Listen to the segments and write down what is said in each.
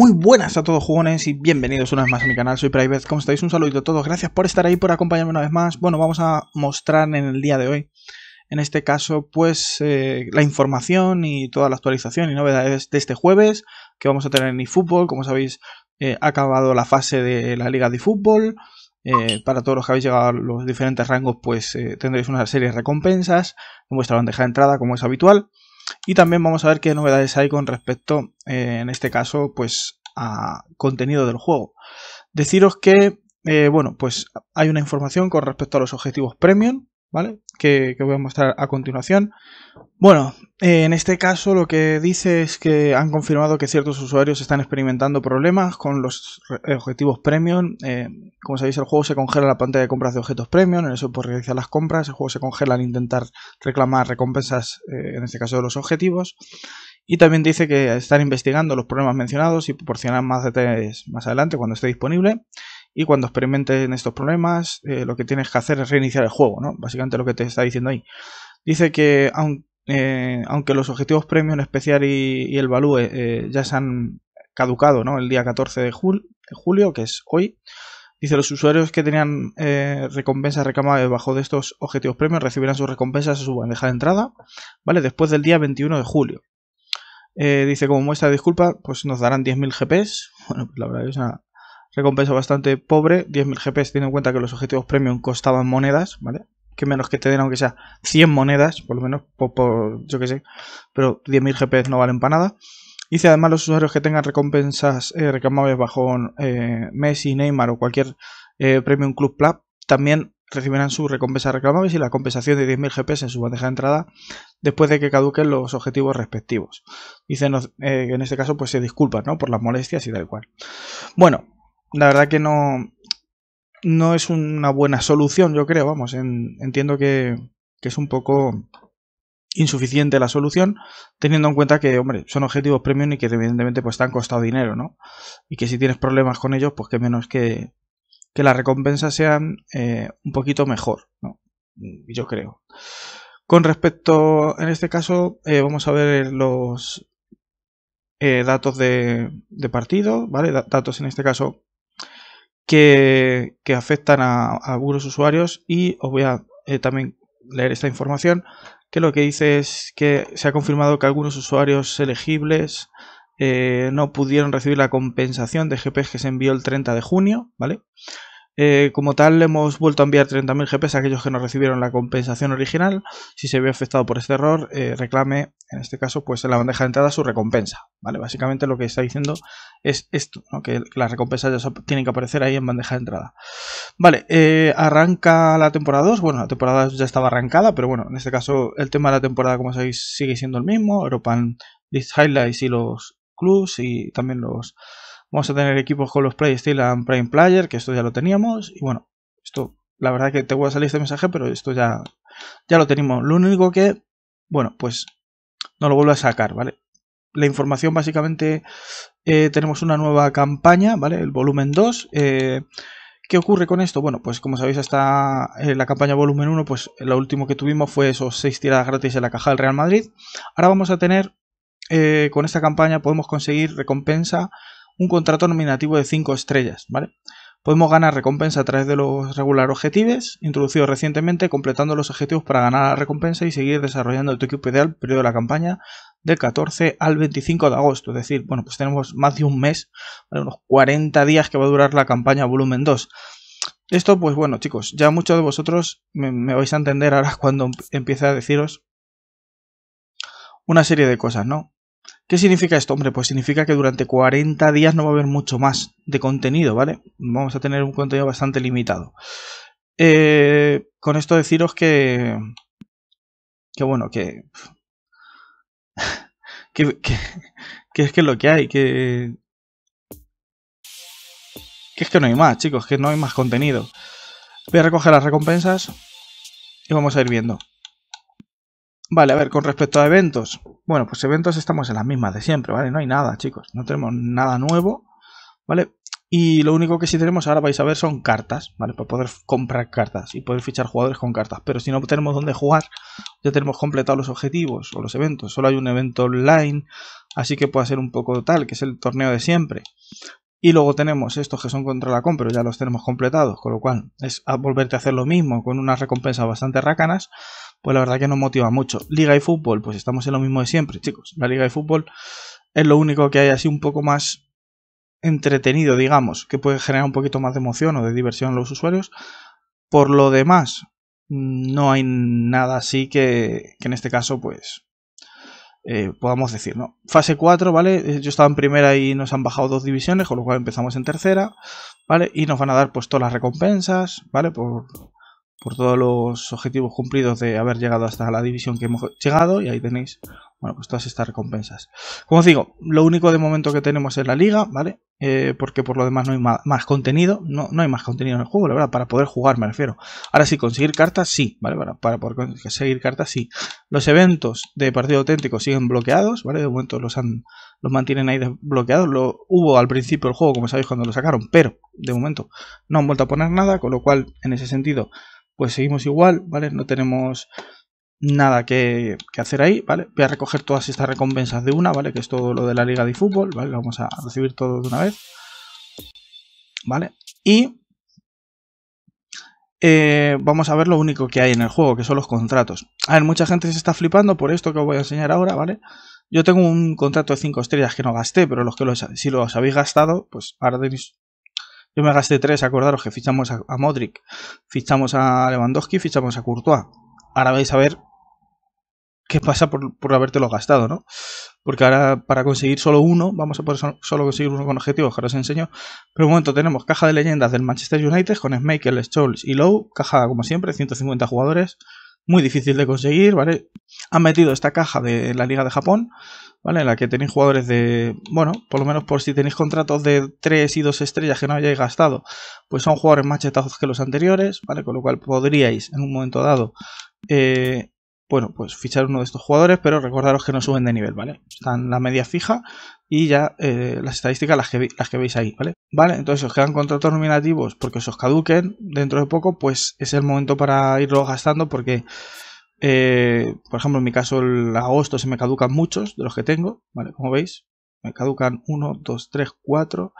Muy buenas a todos jugones y bienvenidos una vez más a mi canal, soy Private, ¿cómo estáis? Un saludo a todos, gracias por estar ahí, por acompañarme una vez más. Bueno, vamos a mostrar en el día de hoy, en este caso, pues eh, la información y toda la actualización y novedades de este jueves que vamos a tener en eFootball. Como sabéis, eh, ha acabado la fase de la Liga de eFootball. Eh, para todos los que habéis llegado a los diferentes rangos, pues tendréis una serie de recompensas en vuestra bandeja de entrada, como es habitual. Y también vamos a ver qué novedades hay con respecto, eh, en este caso, pues a contenido del juego. Deciros que, eh, bueno, pues hay una información con respecto a los objetivos premium, ¿vale? Que, voy a mostrar a continuación. Bueno, eh, en este caso lo que dice es que han confirmado que ciertos usuarios están experimentando problemas con los objetivos premium. Eh, como sabéis, el juego se congela la pantalla de compras de objetos premium, en eso por pues realizar las compras. El juego se congela al intentar reclamar recompensas, eh, en este caso de los objetivos. Y también dice que están investigando los problemas mencionados y proporcionan más detalles más adelante cuando esté disponible y cuando experimenten estos problemas eh, lo que tienes que hacer es reiniciar el juego, ¿no? Básicamente lo que te está diciendo ahí. Dice que eh, aunque los objetivos premios en especial y, el value eh, ya se han caducado, ¿no? El día 14 de, julio, que es hoy, Dice, los usuarios que tenían recompensas reclamadas debajo de estos objetivos premios recibirán sus recompensas a su bandeja de entrada, ¿vale? Después del día 21 de julio. dice, como muestra de disculpa, pues nos darán 10.000 GPs. Bueno, pues la verdad es una recompensa bastante pobre, 10.000 GPs, teniendo en cuenta que los objetivos premium costaban monedas, ¿vale? Que menos que te den, aunque sea 100 monedas, por lo menos, por, yo que sé, pero 10.000 GPs no valen para nada. Y además los usuarios que tengan recompensas eh, reclamables bajo eh, Messi, Neymar o cualquier eh, Premium Club Plus, también recibirán su recompensa reclamables y la compensación de 10.000 GPS en su bandeja de entrada después de que caduquen los objetivos respectivos. dice en este caso, pues se disculpan ¿no? por las molestias y tal cual. Bueno, la verdad que no, no es una buena solución, yo creo, vamos, entiendo que, es un poco insuficiente la solución, teniendo en cuenta que, hombre, son objetivos premium y que evidentemente pues te han costado dinero, ¿no? Y que si tienes problemas con ellos, pues que menos que, las recompensas sean eh, un poquito mejor, ¿no? Yo creo. Con respecto, en este caso, eh, vamos a ver los eh, datos de, de partido, ¿vale? datos en este caso que, afectan a, algunos usuarios y os voy a eh, también leer esta información que lo que dice es que se ha confirmado que algunos usuarios elegibles eh, no pudieron recibir la compensación de GPs que se envió el 30 de junio, ¿vale? Eh, como tal, hemos vuelto a enviar 30.000 GPs a aquellos que no recibieron la compensación original. Si se ve afectado por este error, eh, reclame, en este caso, pues en la bandeja de entrada su recompensa. ¿vale? Básicamente lo que está diciendo es esto, que las recompensas ya tienen que aparecer ahí en bandeja de entrada. Vale, eh, arranca la temporada 2. Bueno, la temporada ya estaba arrancada, pero bueno, en este caso el tema de la temporada, como sabéis, sigue siendo el mismo. Europa List Highlights y los clubs y también los Vamos a tener equipos con los and Prime Player, que esto ya lo teníamos. Y bueno, esto, la verdad que te voy a salir este mensaje, pero esto ya, ya lo tenemos. Lo único que, bueno, pues no lo vuelvo a sacar, ¿vale? La información básicamente eh, tenemos una nueva campaña, ¿vale? El volumen 2. Eh, ¿Qué ocurre con esto? Bueno, pues como sabéis, hasta eh, la campaña volumen 1, pues lo último que tuvimos fue esos 6 tiradas gratis en la caja del Real Madrid. Ahora vamos a tener, con esta campaña podemos conseguir recompensa un contrato nominativo de 5 estrellas, ¿vale? Podemos ganar recompensa a través de los regular objetivos, introducidos recientemente, completando los objetivos para ganar la recompensa y seguir desarrollando tu equipo ideal periodo de la campaña del 14 al 25 de agosto. Es decir, bueno, pues tenemos más de un mes, unos 40 días que va a durar la campaña volumen 2. Esto, pues bueno, chicos, ya muchos de vosotros me, me vais a entender ahora cuando empiece a deciros una serie de cosas, ¿no? ¿Qué significa esto? Hombre, pues significa que durante 40 días no va a haber mucho más de contenido, ¿vale? Vamos a tener un contenido bastante limitado. Eh, con esto deciros que... Que bueno, que... Que, que, es que lo que hay, que... Que es que no hay más, chicos, que no hay más contenido. Voy a recoger las recompensas y vamos a ir viendo. Vale, a ver, con respecto a eventos. Bueno, pues eventos estamos en las mismas de siempre, ¿vale? No hay nada, chicos. No tenemos nada nuevo, ¿vale? Y lo único que sí tenemos ahora, vais a ver, son cartas, ¿vale? Para poder comprar cartas y poder fichar jugadores con cartas. Pero si no tenemos dónde jugar, ya tenemos completados los objetivos o los eventos. Solo hay un evento online, así que puede ser un poco tal, que es el torneo de siempre. Y luego tenemos estos que son contra la compra, ya los tenemos completados, con lo cual es volverte a hacer lo mismo con unas recompensas bastante racanas, pues la verdad que nos motiva mucho. Liga y fútbol, pues estamos en lo mismo de siempre, chicos. La liga y fútbol es lo único que hay así un poco más entretenido, digamos, que puede generar un poquito más de emoción o de diversión a los usuarios. Por lo demás, mm, no hay nada así que, que en este caso, pues, eh, podamos decir, ¿no? Fase 4, ¿vale? Eh, yo estaba en primera y nos han bajado dos divisiones, con lo cual empezamos en tercera, ¿vale? Y nos van a dar pues todas las recompensas, ¿vale? Por, por todos los objetivos cumplidos de haber llegado hasta la división que hemos llegado, y ahí tenéis bueno, pues todas estas recompensas. Como os digo, lo único de momento que tenemos es la liga, ¿vale? Eh, porque por lo demás no hay más, contenido, no, no, hay más contenido en el juego, la verdad, para poder jugar me refiero. Ahora sí, conseguir cartas, sí, ¿vale? Para, poder conseguir cartas, sí. Los eventos de partido auténtico siguen bloqueados, ¿vale? De momento los, han, los mantienen ahí desbloqueados. Lo hubo al principio del juego, como sabéis, cuando lo sacaron, pero de momento no han vuelto a poner nada, con lo cual, en ese sentido, pues seguimos igual, ¿vale? No tenemos nada que, hacer ahí, ¿vale? Voy a recoger todas estas recompensas de una, ¿vale? Que es todo lo de la liga de fútbol, ¿vale? vamos a recibir todo de una vez, ¿vale? Y eh, vamos a ver lo único que hay en el juego, que son los contratos. A ver, mucha gente se está flipando por esto que os voy a enseñar ahora, ¿vale? Yo tengo un contrato de 5 estrellas que no gasté, pero los que los, si los habéis gastado, pues ahora tenéis yo me gasté 3, acordaros que fichamos a, Modric, fichamos a Lewandowski, fichamos a Courtois. Ahora vais a ver qué pasa por, por habértelo gastado, ¿no? Porque ahora para conseguir solo uno, vamos a poder solo conseguir uno con objetivos, que os enseño. Pero un momento, tenemos caja de leyendas del Manchester United con Smaker, Scholes y Low, Caja, como siempre, 150 jugadores. Muy difícil de conseguir, ¿vale? Han metido esta caja de la Liga de Japón, ¿vale? En la que tenéis jugadores de, bueno, por lo menos por si tenéis contratos de 3 y 2 estrellas que no hayáis gastado, pues son jugadores más chetados que los anteriores, ¿vale? Con lo cual podríais en un momento dado eh, bueno, pues fichar uno de estos jugadores, pero recordaros que no suben de nivel, ¿vale? Están la media fija y ya eh, las estadísticas las que, veis ahí, ¿vale? Vale, entonces os quedan contratos nominativos porque os caduquen dentro de poco, pues es el momento para irlos gastando porque, eh, por ejemplo, en mi caso el agosto se me caducan muchos de los que tengo, ¿vale? Como veis, me caducan 1, 2, 3, 4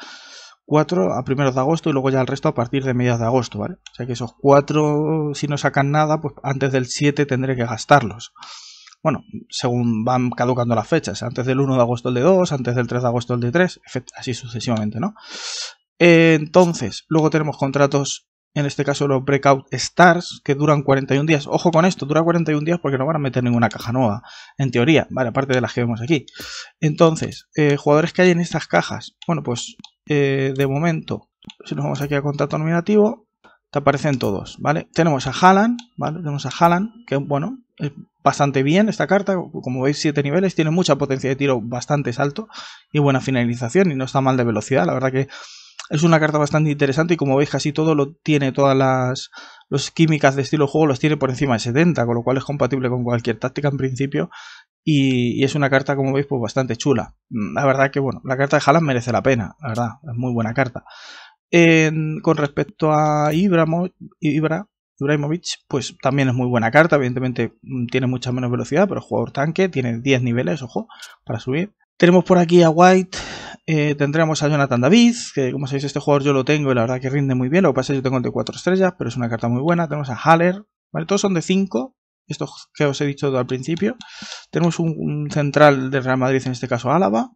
cuatro a primeros de agosto y luego ya el resto a partir de mediados de agosto, ¿vale? O sea que esos cuatro, si no sacan nada, pues antes del 7 tendré que gastarlos. Bueno, según van caducando las fechas, antes del 1 de agosto el de 2, antes del 3 de agosto el de 3, así sucesivamente, ¿no? Eh, entonces, luego tenemos contratos en este caso los Breakout Stars, que duran 41 días. Ojo con esto, dura 41 días porque no van a meter ninguna caja nueva, en teoría, vale, aparte de las que vemos aquí. Entonces, eh, jugadores que hay en estas cajas. Bueno, pues eh, de momento, si nos vamos aquí a contrato nominativo, te aparecen todos, ¿vale? Tenemos a Halan, ¿vale? Tenemos a Haaland, que bueno, es bastante bien esta carta, como veis 7 niveles, tiene mucha potencia de tiro bastante alto y buena finalización y no está mal de velocidad, la verdad que es una carta bastante interesante y como veis casi todo lo tiene, todas las químicas de estilo juego los tiene por encima de 70, con lo cual es compatible con cualquier táctica en principio y, es una carta como veis pues bastante chula. Mm, la verdad que bueno, la carta de Haaland merece la pena, la verdad, es muy buena carta. con respecto a Ibramo, Ibra, Ibrahimovic, pues también es muy buena carta, evidentemente mm, tiene mucha menos velocidad, pero es jugador tanque, tiene 10 niveles, ojo, para subir. Tenemos por aquí a White, eh, tendremos a Jonathan David, que como sabéis este jugador yo lo tengo y la verdad que rinde muy bien, lo que pasa es que yo tengo el de 4 estrellas, pero es una carta muy buena. Tenemos a Haller, ¿vale? Todos son de 5, estos que os he dicho al principio. Tenemos un, central de Real Madrid, en este caso Álava.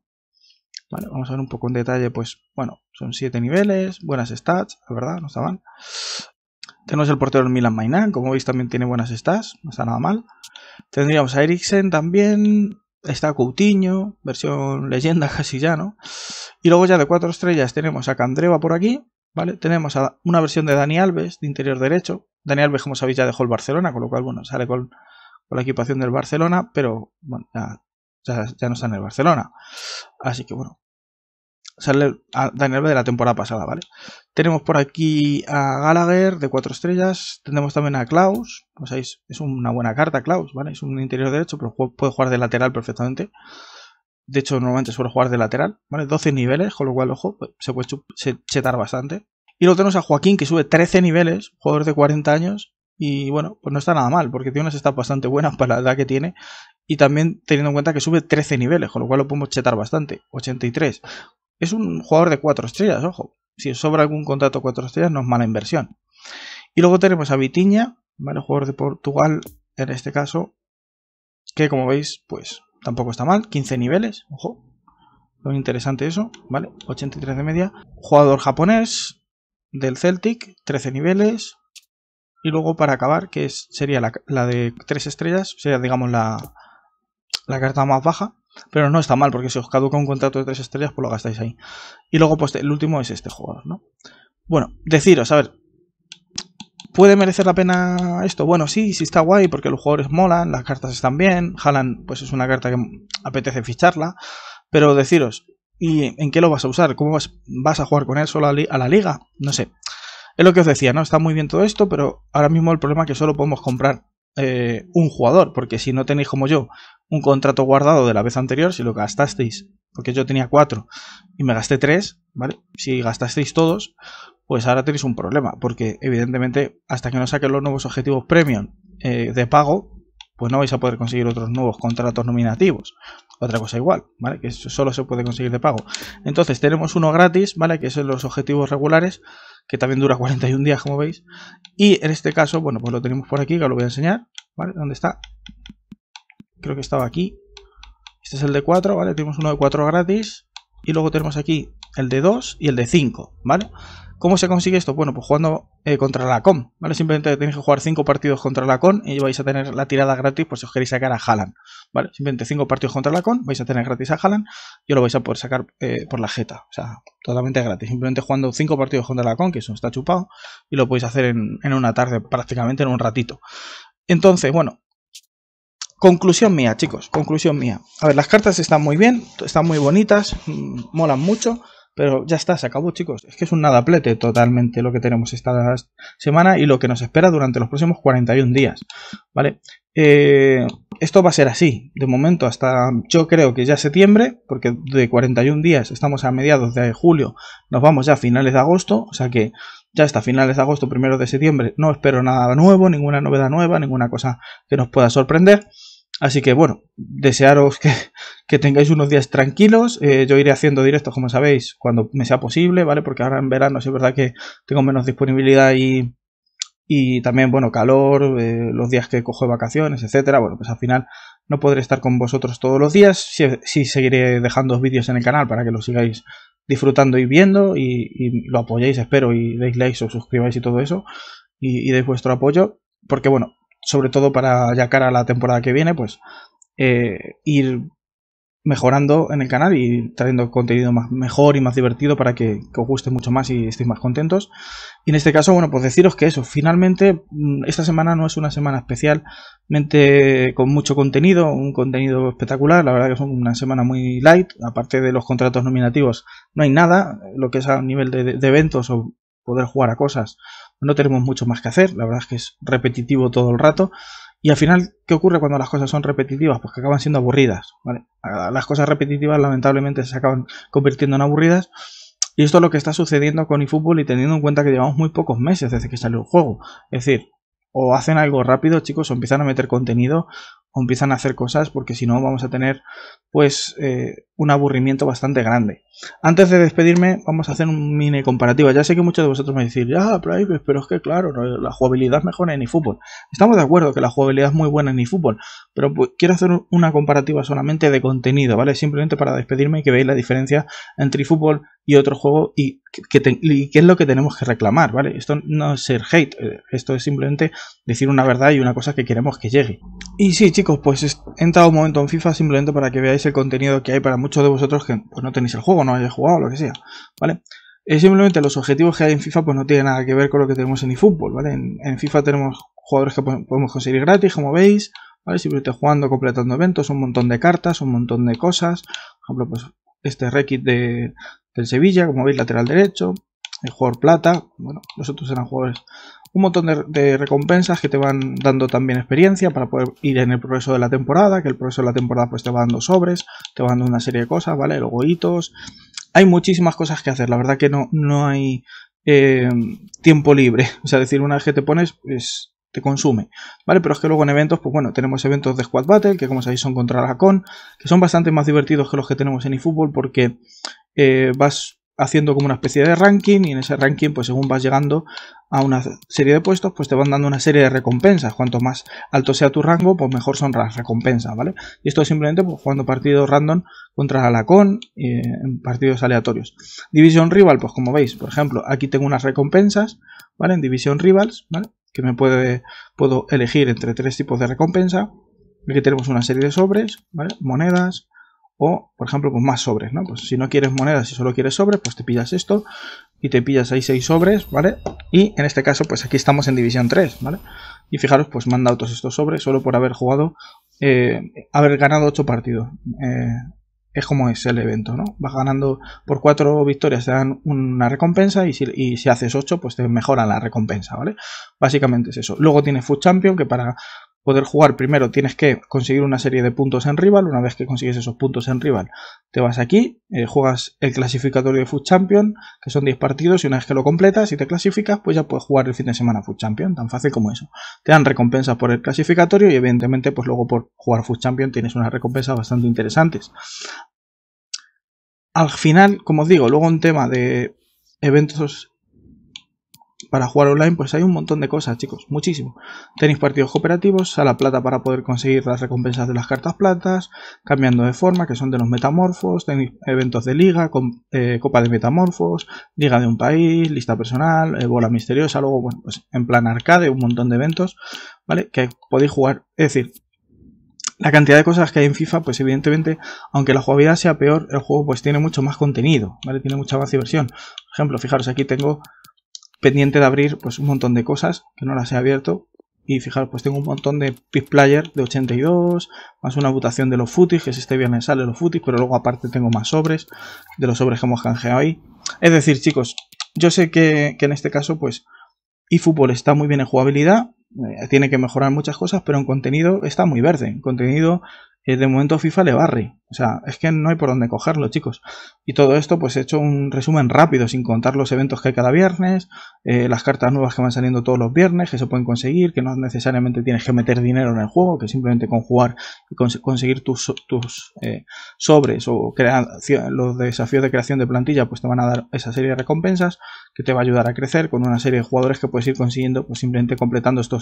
vamos a ver un poco en detalle, pues bueno, son 7 niveles, buenas stats, la verdad, no está mal. Tenemos el portero Milan Mainan, como veis también tiene buenas stats, no está nada mal. Tendríamos a Eriksen también, está Coutinho, versión leyenda casi ya, ¿no? Y luego ya de cuatro estrellas tenemos a Candreva por aquí, ¿vale? Tenemos a una versión de Dani Alves, de interior derecho. Dani Alves, como sabéis, ya dejó el Barcelona, con lo cual, bueno, sale con, la equipación del Barcelona, pero, bueno, ya no está en el Barcelona. Así que, bueno, sale Daniel de la temporada pasada, ¿vale? Tenemos por aquí a Gallagher de 4 estrellas, tenemos también a Klaus, es, una buena carta Klaus, ¿vale? Es un interior derecho, pero puede jugar de lateral perfectamente. De hecho, normalmente suele jugar de lateral, ¿vale? 12 niveles, con lo cual, ojo, pues, se puede chetar bastante. Y luego tenemos a Joaquín, que sube 13 niveles, jugador de 40 años. Y bueno, pues no está nada mal, porque tiene unas está bastante buenas para la edad que tiene. Y también teniendo en cuenta que sube 13 niveles, con lo cual lo podemos chetar bastante. 83. Es un jugador de cuatro estrellas, ojo. Si sobra algún contrato cuatro estrellas, no es mala inversión. Y luego tenemos a Vitiña, ¿vale? jugador de Portugal, en este caso, que como veis, pues tampoco está mal. 15 niveles, ojo. lo interesante eso, ¿vale? 83 de media. Jugador japonés del Celtic, 13 niveles. Y luego para acabar, que sería la, de 3 estrellas, sea digamos la carta más baja, pero no está mal, porque si os caduca un contrato de tres estrellas, pues lo gastáis ahí. Y luego, pues el último es este jugador, ¿no? Bueno, deciros, a ver, ¿Puede merecer la pena esto? Bueno, sí, sí está guay porque los jugadores molan, las cartas están bien, jalan pues es una carta que apetece ficharla, pero deciros, ¿y en qué lo vas a usar? ¿Cómo vas, a jugar con él solo a, la liga? No sé. Es lo que os decía, ¿no? Está muy bien todo esto, pero ahora mismo el problema es que solo podemos comprar eh, un jugador, porque si no tenéis como yo un contrato guardado de la vez anterior, si lo gastasteis, porque yo tenía cuatro y me gasté tres, ¿vale? Si gastasteis todos, pues ahora tenéis un problema, porque evidentemente hasta que no saquen los nuevos objetivos premium eh, de pago, pues no vais a poder conseguir otros nuevos contratos nominativos. Otra cosa igual, ¿vale? Que solo se puede conseguir de pago. Entonces tenemos uno gratis, ¿vale? Que son los objetivos regulares que también dura 41 días, como veis. Y en este caso, bueno, pues lo tenemos por aquí, que lo voy a enseñar, ¿vale? ¿Dónde está? Creo que estaba aquí. Este es el de 4, ¿vale? Tenemos uno de 4 gratis. Y luego tenemos aquí el de 2 y el de 5, ¿vale? ¿Cómo se consigue esto? Bueno, pues jugando eh, contra la COM, ¿vale? Simplemente tenéis que jugar 5 partidos contra la CON y vais a tener la tirada gratis por si os queréis sacar a HALAN ¿vale? Simplemente 5 partidos contra la CON vais a tener gratis a HALAN y lo vais a poder sacar eh, por la jeta, o sea, totalmente gratis. Simplemente jugando 5 partidos contra la CON que eso está chupado, y lo podéis hacer en, en una tarde, prácticamente en un ratito. Entonces, bueno, Conclusión mía, chicos, conclusión mía. A ver, las cartas están muy bien, están muy bonitas, mm, molan mucho. Pero ya está, se acabó, chicos. Es que es un nadaplete totalmente lo que tenemos esta semana y lo que nos espera durante los próximos 41 días. ¿Vale? Eh, esto va a ser así, de momento, hasta yo creo que ya septiembre, porque de 41 días estamos a mediados de julio, nos vamos ya a finales de agosto, o sea que ya hasta finales de agosto, primero de septiembre, no espero nada nuevo, ninguna novedad nueva, ninguna cosa que nos pueda sorprender. Así que bueno, desearos que, tengáis unos días tranquilos. Eh, yo iré haciendo directos, como sabéis, cuando me sea posible, ¿vale? Porque ahora en verano es verdad que tengo menos disponibilidad y, y también, bueno, calor, eh, los días que cojo de vacaciones, etcétera. Bueno, pues al final no podré estar con vosotros todos los días. Sí, seguiré dejando vídeos en el canal para que lo sigáis disfrutando y viendo y, lo apoyéis, espero, y deis likes o suscribáis y todo eso y, y deis vuestro apoyo. Porque bueno, sobre todo para ya cara a la temporada que viene, pues eh, ir mejorando en el canal y trayendo contenido más, mejor y más divertido para que, os guste mucho más y estéis más contentos. Y en este caso, bueno, pues deciros que eso, finalmente mm, esta semana no es una semana especialmente con mucho contenido, un contenido espectacular, la verdad que es una semana muy light, aparte de los contratos nominativos no hay nada, lo que es a nivel de eventos o poder jugar a cosas, no tenemos mucho más que hacer, la verdad es que es repetitivo todo el rato. Y al final, ¿qué ocurre cuando las cosas son repetitivas? Pues que acaban siendo aburridas. Las cosas repetitivas lamentablemente se acaban convirtiendo en aburridas. Y esto es lo que está sucediendo con eFootball y teniendo en cuenta que llevamos muy pocos meses desde que salió el juego. Es decir, o hacen algo rápido, chicos, o empiezan a meter contenido, o empiezan a hacer cosas, porque si no vamos a tener, pues, eh, un aburrimiento bastante grande. Antes de despedirme, vamos a hacer un mini comparativo. Ya sé que muchos de vosotros me decís, ya ah, pero es que claro, la jugabilidad es mejor en eFootball. Estamos de acuerdo que la jugabilidad es muy buena en eFootball, pero pues, quiero hacer una comparativa solamente de contenido, ¿vale? Simplemente para despedirme y que veáis la diferencia entre eFootball y otro juego y, qué es lo que tenemos que reclamar, ¿vale? Esto no es ser hate, eh, esto es simplemente decir una verdad y una cosa que queremos que llegue. Y sí, chicos, pues he entrado un momento en FIFA simplemente para que veáis el contenido que hay para muchos de vosotros que pues, no tenéis el juego, no hayáis jugado, lo que sea, ¿vale? es simplemente los objetivos que hay en FIFA pues no tiene nada que ver con lo que tenemos en eFootball, ¿vale? En, FIFA tenemos jugadores que podemos conseguir gratis, como veis, ¿vale? Simplemente jugando, completando eventos, un montón de cartas, un montón de cosas. ejemplo, pues este Rekit de, del Sevilla, como veis, lateral derecho. El jugador plata, bueno, los otros eran jugadores. Un montón de, recompensas que te van dando también experiencia para poder ir en el progreso de la temporada, que el progreso de la temporada pues te va dando sobres, te va dando una serie de cosas, ¿vale? Luego hitos. Hay muchísimas cosas que hacer, la verdad que no, no hay eh, tiempo libre. O sea, decir, una vez que te pones, pues te consume, ¿vale? Pero es que luego en eventos, pues bueno, tenemos eventos de Squad Battle, que como sabéis son contra la con, que son bastante más divertidos que los que tenemos en eFootball porque eh, vas haciendo como una especie de ranking y en ese ranking pues según vas llegando a una serie de puestos pues te van dando una serie de recompensas cuanto más alto sea tu rango pues mejor son las recompensas vale y esto simplemente pues, jugando partidos random contra la eh, en partidos aleatorios División Rival pues como veis por ejemplo aquí tengo unas recompensas vale en división Rivals vale que me puede puedo elegir entre tres tipos de recompensa aquí tenemos una serie de sobres vale monedas o, por ejemplo, con pues más sobres, ¿no? Pues si no quieres monedas, si solo quieres sobres, pues te pillas esto y te pillas ahí 6 sobres, ¿vale? Y en este caso, pues aquí estamos en división 3, ¿vale? Y fijaros, pues manda han todos estos sobres solo por haber jugado, eh, haber ganado 8 partidos. Eh, es como es el evento, ¿no? Vas ganando por 4 victorias, te dan una recompensa y si, haces 8, pues te mejora la recompensa, ¿vale? Básicamente es eso. Luego tienes Food Champion, que para poder jugar, primero tienes que conseguir una serie de puntos en rival. Una vez que consigues esos puntos en rival, te vas aquí, eh, juegas el clasificatorio de Food Champion, que son 10 partidos, y una vez que lo completas y te clasificas, pues ya puedes jugar el fin de semana Food Champion, tan fácil como eso. Te dan recompensas por el clasificatorio y evidentemente, pues luego por jugar Food Champion tienes unas recompensas bastante interesantes. Al final, como os digo, luego un tema de eventos para jugar online, pues hay un montón de cosas, chicos, muchísimo. Tenéis partidos cooperativos, sala plata para poder conseguir las recompensas de las cartas platas, cambiando de forma, que son de los metamorfos, tenéis eventos de liga, con, eh, copa de metamorfos, liga de un país, lista personal, eh, bola misteriosa, luego, bueno, pues en plan arcade, un montón de eventos, ¿vale? Que podéis jugar, es decir, la cantidad de cosas que hay en FIFA, pues evidentemente, aunque la jugabilidad sea peor, el juego pues tiene mucho más contenido, ¿vale? Tiene mucha más diversión. Por ejemplo, fijaros, aquí tengo pendiente de abrir pues un montón de cosas que no las he abierto. Y fijaros, pues tengo un montón de Pip player de 82, más una votación de los footies, que si este viernes sale los footies, pero luego aparte tengo más sobres, de los sobres que hemos canjeado ahí. Es decir, chicos, yo sé que, que en este caso, pues, eFootball está muy bien en jugabilidad, eh, tiene que mejorar muchas cosas, pero en contenido está muy verde. En contenido, eh, de momento FIFA le barre. O sea, es que no hay por dónde cogerlo, chicos. Y todo esto, pues he hecho un resumen rápido, sin contar los eventos que hay cada viernes, eh, las cartas nuevas que van saliendo todos los viernes, que se pueden conseguir, que no necesariamente tienes que meter dinero en el juego, que simplemente con jugar y conseguir tus, tus sobres o los desafíos de creación de plantilla, pues te van a dar esa serie de recompensas que te va a ayudar a crecer con una serie de jugadores que puedes ir consiguiendo, pues simplemente completando estos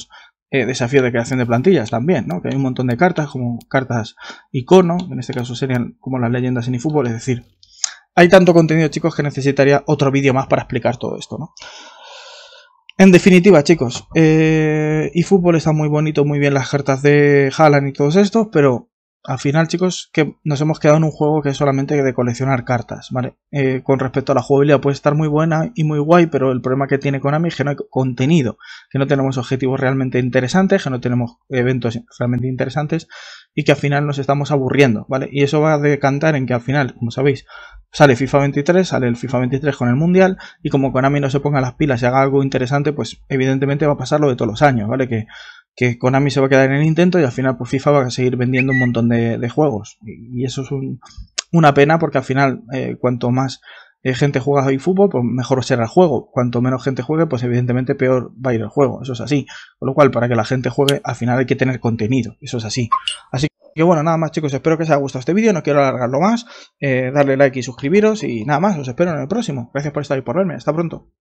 Desafío eh, desafíos de creación de plantillas también, Que hay un montón de cartas, como cartas icono, en este caso serían como las leyendas en eFootball es decir, hay tanto contenido, chicos, que necesitaría otro vídeo más para explicar todo esto, ¿no? En definitiva, chicos, eh, eFootball está muy bonito, muy bien las cartas de Haaland y todos estos, pero al final, chicos, que nos hemos quedado en un juego que es solamente de coleccionar cartas, ¿vale? Eh, con respecto a la jugabilidad, puede estar muy buena y muy guay, pero el problema que tiene Konami es que no hay contenido, que no tenemos objetivos realmente interesantes, que no tenemos eventos realmente interesantes y que al final nos estamos aburriendo, ¿vale? Y eso va a decantar en que al final, como sabéis, sale FIFA 23, sale el FIFA 23 con el Mundial y como Konami no se ponga las pilas y haga algo interesante, pues evidentemente va a pasar lo de todos los años, ¿vale? Que que Konami se va a quedar en el intento y al final por pues, FIFA va a seguir vendiendo un montón de, juegos. Y, eso es una pena porque al final eh, cuanto más eh, gente juega hoy fútbol, pues mejor será el juego. Cuanto menos gente juegue, pues evidentemente peor va a ir el juego. Eso es así. Con lo cual, para que la gente juegue, al final hay que tener contenido. Eso es así. Así que bueno, nada más chicos, espero que os haya gustado este vídeo, no quiero alargarlo más, eh, darle like y suscribiros y nada más, os espero en el próximo. Gracias por estar ahí por verme, hasta pronto.